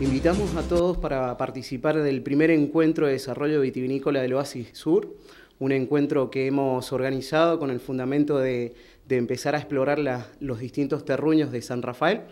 Invitamos a todos para participar del primer encuentro de desarrollo vitivinícola del Oasis Sur, un encuentro que hemos organizado con el fundamento de, empezar a explorar los distintos terruños de San Rafael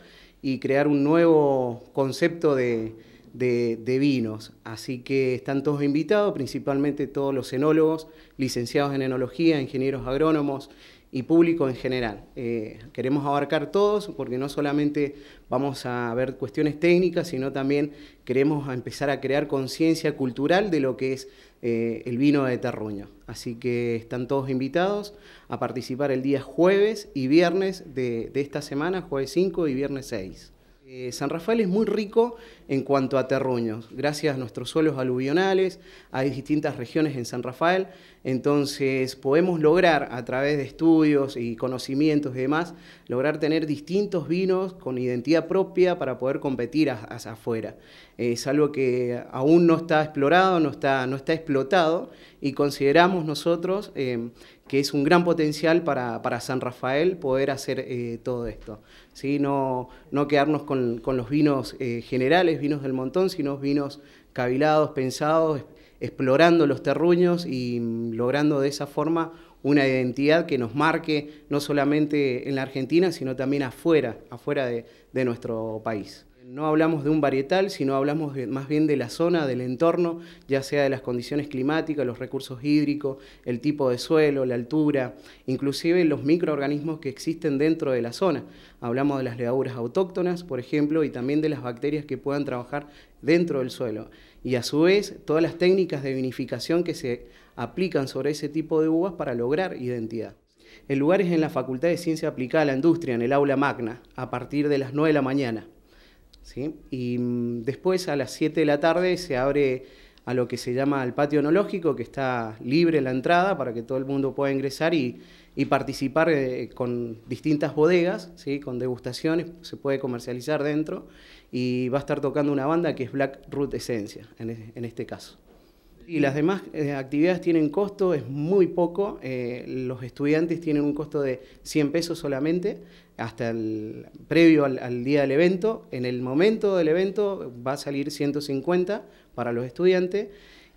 y crear un nuevo concepto de, de, vinos. Así que están todos invitados, principalmente todos los enólogos, licenciados en enología, ingenieros agrónomos y público en general. Eh, queremos abarcar todos porque no solamente vamos a ver cuestiones técnicas, sino también queremos empezar a crear conciencia cultural de lo que es eh, el vino de Terruño. Así que están todos invitados a participar el día jueves y viernes de, de esta semana, jueves 5 y viernes 6. Eh, San Rafael es muy rico en cuanto a terruños, gracias a nuestros suelos aluvionales, hay distintas regiones en San Rafael, entonces podemos lograr a través de estudios y conocimientos y demás, lograr tener distintos vinos con identidad propia para poder competir hacia afuera. es algo que aún no está explorado, no está, no está explotado y consideramos nosotros eh, que es un gran potencial para, San Rafael poder hacer eh, todo esto. No, quedarnos con, los vinos eh, generales, vinos del montón, sino vinos cavilados, pensados, explorando los terruños y mm, logrando de esa forma una identidad que nos marque no solamente en la Argentina, sino también afuera, afuera de nuestro país. No hablamos de un varietal, sino hablamos más bien de la zona, del entorno, ya sea de las condiciones climáticas, los recursos hídricos, el tipo de suelo, la altura, inclusive los microorganismos que existen dentro de la zona. Hablamos de las levaduras autóctonas, por ejemplo, y también de las bacterias que puedan trabajar dentro del suelo. Y a su vez, todas las técnicas de vinificación que se aplican sobre ese tipo de uvas para lograr identidad. El lugar es en la Facultad de Ciencia Aplicada a la Industria, en el aula magna, a partir de las 9 de la mañana. ¿sí? Y mm, después a las 7 de la tarde se abre a lo que se llama el patio onológico, que está libre la entrada para que todo el mundo pueda ingresar y, participar eh, con distintas bodegas, ¿sí? con degustaciones, se puede comercializar dentro y va a estar tocando una banda que es Black Root Esencia, e, en este caso. Y las demás eh, actividades tienen costo, es muy poco. Eh, los estudiantes tienen un costo de 100 pesos solamente, hasta el previo al, día del evento. En el momento del evento va a salir 150 para los estudiantes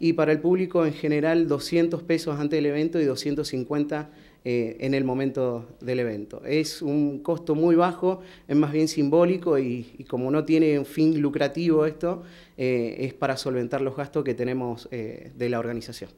y para el público en general 200 pesos antes del evento y 250 eh, en el momento del evento. Es un costo muy bajo, es más bien simbólico y, como no tiene un fin lucrativo esto, eh, es para solventar los gastos que tenemos eh, de la organización.